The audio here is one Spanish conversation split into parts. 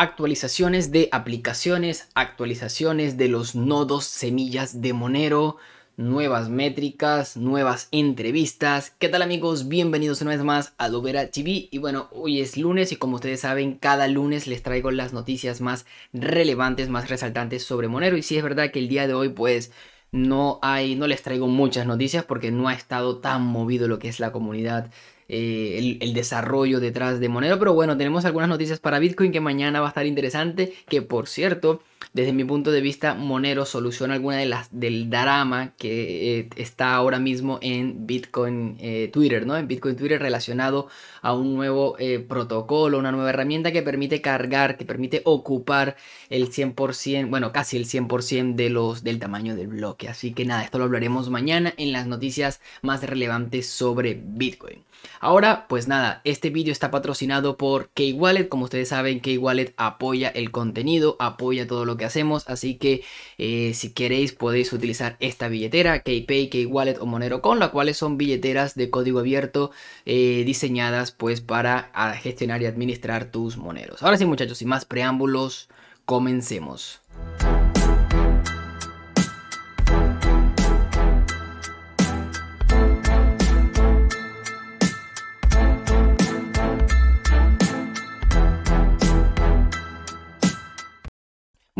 actualizaciones de aplicaciones, actualizaciones de los nodos semillas de Monero, nuevas métricas, nuevas entrevistas. ¿Qué tal amigos? Bienvenidos una vez más a Dobera TV. Y bueno, hoy es lunes y como ustedes saben, cada lunes les traigo las noticias más relevantes, más resaltantes sobre Monero. Y sí es verdad que el día de hoy pues no hay, no les traigo muchas noticias porque no ha estado tan movido lo que es la comunidad eh, el, el, desarrollo detrás de Monero. Pero bueno, tenemos algunas noticias para Bitcoin que mañana va a estar interesante, que por cierto, desde mi punto de vista, Monero soluciona alguna de las del drama que eh, está ahora mismo en Bitcoin eh, Twitter, ¿no? En Bitcoin Twitter relacionado a un nuevo eh, protocolo, una nueva herramienta que permite cargar, que permite ocupar el 100%, bueno, casi el 100% de los, del tamaño del bloque. Así que nada, esto lo hablaremos mañana en las noticias más relevantes sobre Bitcoin. Ahora, pues nada, este vídeo está patrocinado por K-Wallet. Como ustedes saben, K-Wallet apoya el contenido, apoya todo lo que hacemos, así que eh, si queréis podéis utilizar esta billetera, que KWallet o Monero, con la cuales son billeteras de código abierto eh, diseñadas pues para gestionar y administrar tus moneros. Ahora sí muchachos, sin más preámbulos, comencemos.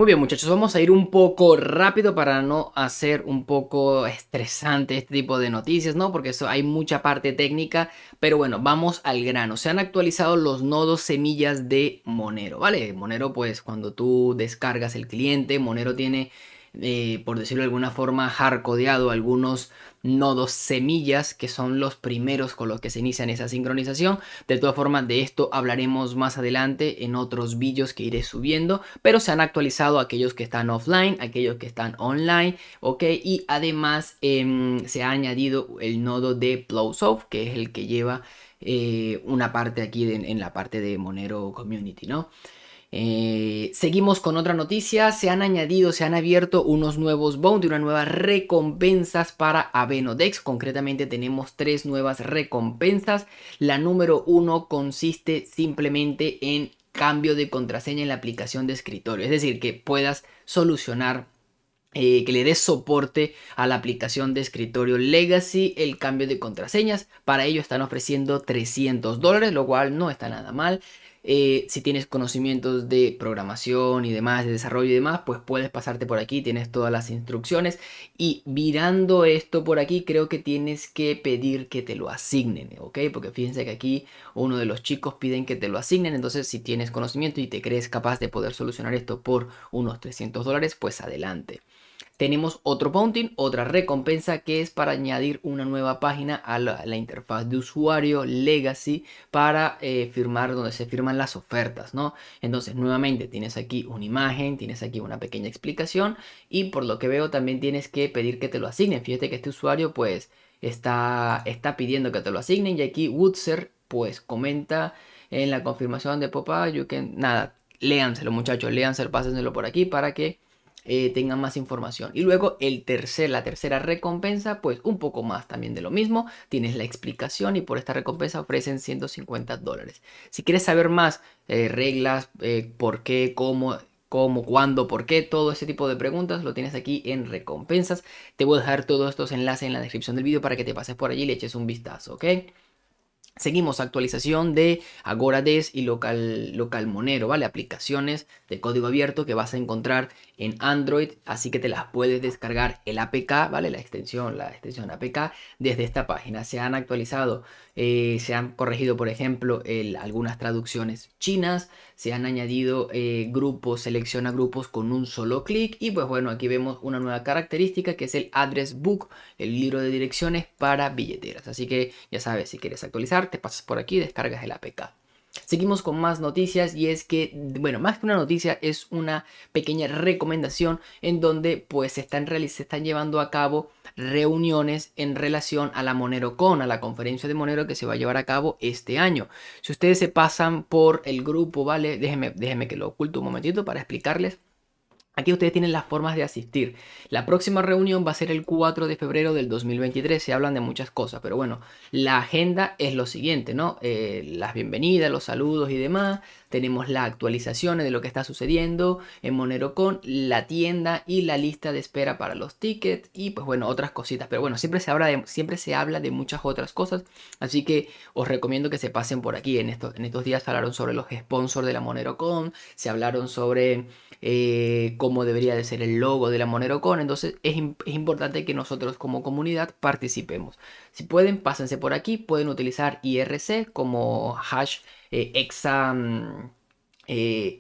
Muy bien muchachos, vamos a ir un poco rápido para no hacer un poco estresante este tipo de noticias, ¿no? Porque eso hay mucha parte técnica, pero bueno, vamos al grano. Se han actualizado los nodos semillas de Monero, ¿vale? Monero pues cuando tú descargas el cliente, Monero tiene eh, por decirlo de alguna forma, hardcodeado algunos nodos semillas que son los primeros con los que se inician esa sincronización. De todas formas, de esto hablaremos más adelante en otros vídeos que iré subiendo, pero se han actualizado aquellos que están offline, aquellos que están online, ok, y además em, se ha añadido el nodo de Plowsoft, que es el que lleva eh, una parte aquí en la parte de Monero Community, ¿no? Eh, seguimos con otra noticia, se han añadido, se han abierto unos nuevos bounty, unas nuevas recompensas para Avenodex, concretamente tenemos tres nuevas recompensas, la número uno consiste simplemente en cambio de contraseña en la aplicación de escritorio, es decir, que puedas solucionar eh, que le des soporte a la aplicación de escritorio Legacy, el cambio de contraseñas. Para ello están ofreciendo 300 dólares, lo cual no está nada mal. Eh, si tienes conocimientos de programación y demás, de desarrollo y demás, pues puedes pasarte por aquí, tienes todas las instrucciones. Y mirando esto por aquí, creo que tienes que pedir que te lo asignen, ¿ok? Porque fíjense que aquí uno de los chicos piden que te lo asignen, entonces si tienes conocimiento y te crees capaz de poder solucionar esto por unos 300 dólares, pues adelante tenemos otro bounty, otra recompensa que es para añadir una nueva página a la, interfaz de usuario legacy para eh, firmar donde se firman las ofertas, ¿no? Entonces, nuevamente tienes aquí una imagen, tienes aquí una pequeña explicación y por lo que veo también tienes que pedir que te lo asignen. Fíjate que este usuario pues está, está pidiendo que te lo asignen y aquí Woodser pues comenta en la confirmación de Popa, you nada, léanselo muchachos, léanselo, pásenselo por aquí para que eh, tengan más información. Y luego el tercer, la tercera recompensa, pues un poco más también de lo mismo. Tienes la explicación y por esta recompensa ofrecen 150 dólares. Si quieres saber más eh, reglas, eh, por qué, cómo, cómo, cuándo, por qué, todo ese tipo de preguntas lo tienes aquí en recompensas. Te voy a dejar todos estos enlaces en la descripción del vídeo para que te pases por allí y le eches un vistazo, ¿ok? Seguimos, actualización de agorades y Local, Local Monero, ¿vale? Aplicaciones de código abierto que vas a encontrar en Android, así que te las puedes descargar el APK, ¿vale? La extensión, la extensión APK desde esta página. Se han actualizado, eh, se han corregido, por ejemplo, algunas traducciones chinas, se han añadido eh, grupos, selecciona grupos con un solo clic y pues bueno, aquí vemos una nueva característica que es el Address Book, el libro de direcciones para billeteras. Así que ya sabes, si quieres actualizar, te pasas por aquí descargas el APK. Seguimos con más noticias y es que, bueno, más que una noticia es una pequeña recomendación en donde pues se están, se están llevando a cabo reuniones en relación a la MoneroCon, a la conferencia de Monero que se va a llevar a cabo este año. Si ustedes se pasan por el grupo, ¿vale? Déjenme, déjenme que lo oculto un momentito para explicarles. Aquí ustedes tienen las formas de asistir. La próxima reunión va a ser el 4 de febrero del 2023. Se hablan de muchas cosas, pero bueno, la agenda es lo siguiente, ¿no? Eh, las bienvenidas, los saludos y demás. Tenemos las actualizaciones de lo que está sucediendo en MoneroCon, la tienda y la lista de espera para los tickets y pues bueno, otras cositas. Pero bueno, siempre se habla de, siempre se habla de muchas otras cosas. Así que os recomiendo que se pasen por aquí. En, estos, en estos días hablaron sobre los sponsors de la MoneroCon, se hablaron sobre... cómo eh, cómo debería de ser el logo de la Monerocon. Entonces es, es, importante que nosotros como comunidad participemos. Si pueden, pásense por aquí. Pueden utilizar IRC como hash eh, exa, mm, eh,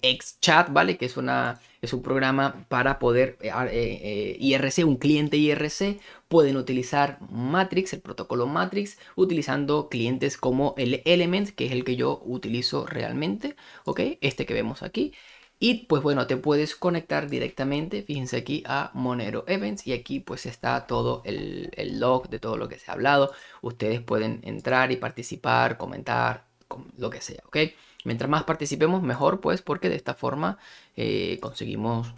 ¿vale? Que es, una, es un programa para poder eh, eh, IRC, un cliente IRC. Pueden utilizar Matrix, el protocolo Matrix, utilizando clientes como el Element, que es el que yo utilizo realmente, ¿ok? Este que vemos aquí. Y pues bueno, te puedes conectar directamente, fíjense aquí, a Monero Events y aquí pues está todo el, log de todo lo que se ha hablado. Ustedes pueden entrar y participar, comentar, lo que sea, ¿ok? Mientras más participemos, mejor pues porque de esta forma eh, conseguimos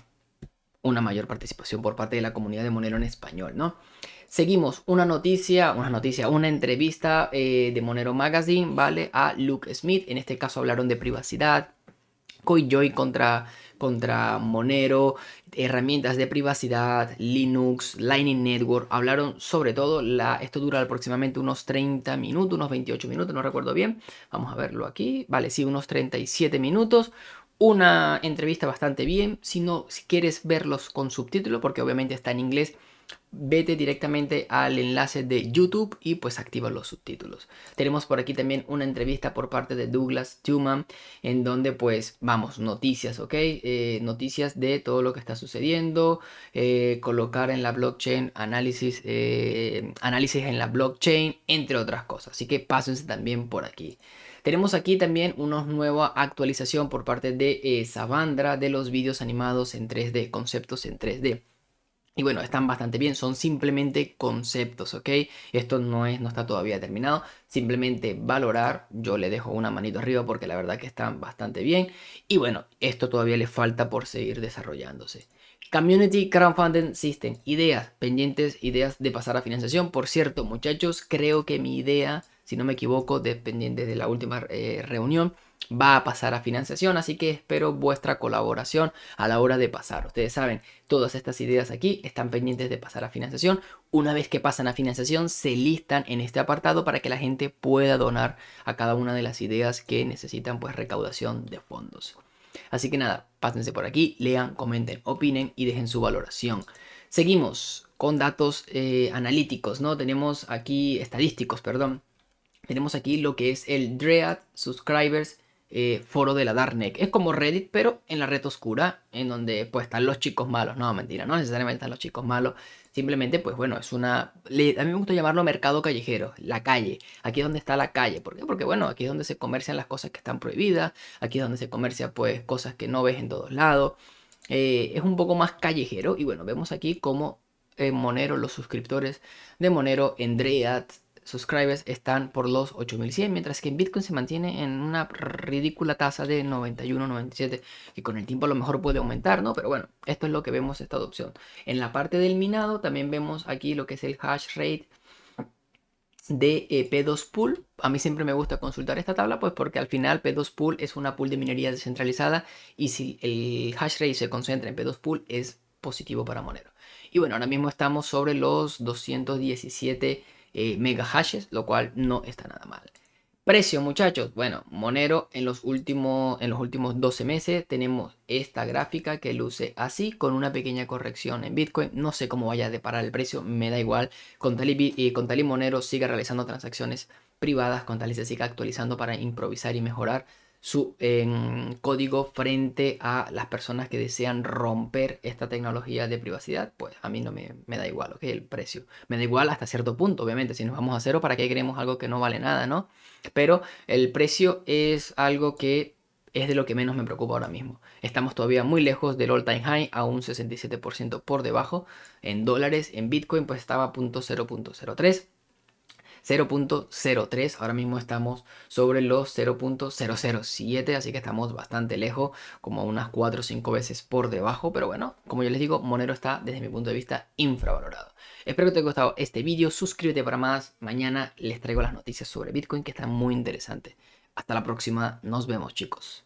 una mayor participación por parte de la comunidad de Monero en español, ¿no? Seguimos, una noticia, una noticia, una entrevista eh, de Monero Magazine, ¿vale? A Luke Smith, en este caso hablaron de privacidad, CoinJoy contra, contra Monero, herramientas de privacidad, Linux, Lightning Network. Hablaron sobre todo, la, esto dura aproximadamente unos 30 minutos, unos 28 minutos, no recuerdo bien. Vamos a verlo aquí. Vale, sí, unos 37 minutos. Una entrevista bastante bien. Si no, si quieres verlos con subtítulo, porque obviamente está en inglés, vete directamente al enlace de YouTube y pues activa los subtítulos. Tenemos por aquí también una entrevista por parte de Douglas Tuman en donde pues vamos, noticias, ¿ok? Eh, noticias de todo lo que está sucediendo, eh, colocar en la blockchain análisis, eh, análisis en la blockchain, entre otras cosas. Así que pásense también por aquí. Tenemos aquí también una nueva actualización por parte de Savandra de los vídeos animados en 3D, conceptos en 3D. Y bueno, están bastante bien, son simplemente conceptos, ¿ok? Esto no, es, no está todavía terminado, simplemente valorar, yo le dejo una manito arriba porque la verdad que están bastante bien. Y bueno, esto todavía le falta por seguir desarrollándose. Community Crowdfunding System, ideas, pendientes, ideas de pasar a financiación. Por cierto, muchachos, creo que mi idea, si no me equivoco, dependiente de la última eh, reunión, va a pasar a financiación, así que espero vuestra colaboración a la hora de pasar. Ustedes saben, todas estas ideas aquí están pendientes de pasar a financiación. Una vez que pasan a financiación, se listan en este apartado para que la gente pueda donar a cada una de las ideas que necesitan pues recaudación de fondos. Así que nada, pásense por aquí, lean, comenten, opinen y dejen su valoración. Seguimos con datos eh, analíticos, ¿no? Tenemos aquí estadísticos, perdón. Tenemos aquí lo que es el DREAD Subscribers eh, foro de la Darknet. Es como Reddit, pero en la red oscura, en donde pues están los chicos malos. No, mentira, no necesariamente están los chicos malos. Simplemente, pues bueno, es una... a mí me gusta llamarlo mercado callejero, la calle. Aquí es donde está la calle. ¿Por qué? Porque bueno, aquí es donde se comercian las cosas que están prohibidas. Aquí es donde se comercia pues cosas que no ves en todos lados. Eh, es un poco más callejero y bueno, vemos aquí como eh, Monero, los suscriptores de Monero, andreas subscribers están por los 8100, mientras que en Bitcoin se mantiene en una ridícula tasa de 9197 que con el tiempo a lo mejor puede aumentar, ¿no? Pero bueno, esto es lo que vemos esta adopción. En la parte del minado también vemos aquí lo que es el hash rate de eh, P2 Pool. A mí siempre me gusta consultar esta tabla, pues porque al final P2 Pool es una pool de minería descentralizada y si el hash rate se concentra en P2 Pool es positivo para Monero. Y bueno, ahora mismo estamos sobre los 217 eh, mega hashes, lo cual no está nada mal. Precio, muchachos. Bueno, Monero en los, últimos, en los últimos 12 meses tenemos esta gráfica que luce así, con una pequeña corrección en Bitcoin. No sé cómo vaya a deparar el precio, me da igual. Con y, eh, con tal Monero siga realizando transacciones privadas, con tal y se siga actualizando para improvisar y mejorar su código frente a las personas que desean romper esta tecnología de privacidad, pues a mí no me, da igual, ¿ok? El precio. Me da igual hasta cierto punto, obviamente. Si nos vamos a cero, ¿para qué queremos algo que no vale nada, no? Pero el precio es algo que es de lo que menos me preocupa ahora mismo. Estamos todavía muy lejos del all time high, a un 67% por debajo. En dólares, en Bitcoin, pues estaba a 0.03 0.03. Ahora mismo estamos sobre los 0.007, así que estamos bastante lejos, como unas 4 o 5 veces por debajo. Pero bueno, como yo les digo, Monero está desde mi punto de vista infravalorado. Espero que te haya gustado este vídeo. Suscríbete para más. Mañana les traigo las noticias sobre Bitcoin que están muy interesantes. Hasta la próxima. Nos vemos chicos.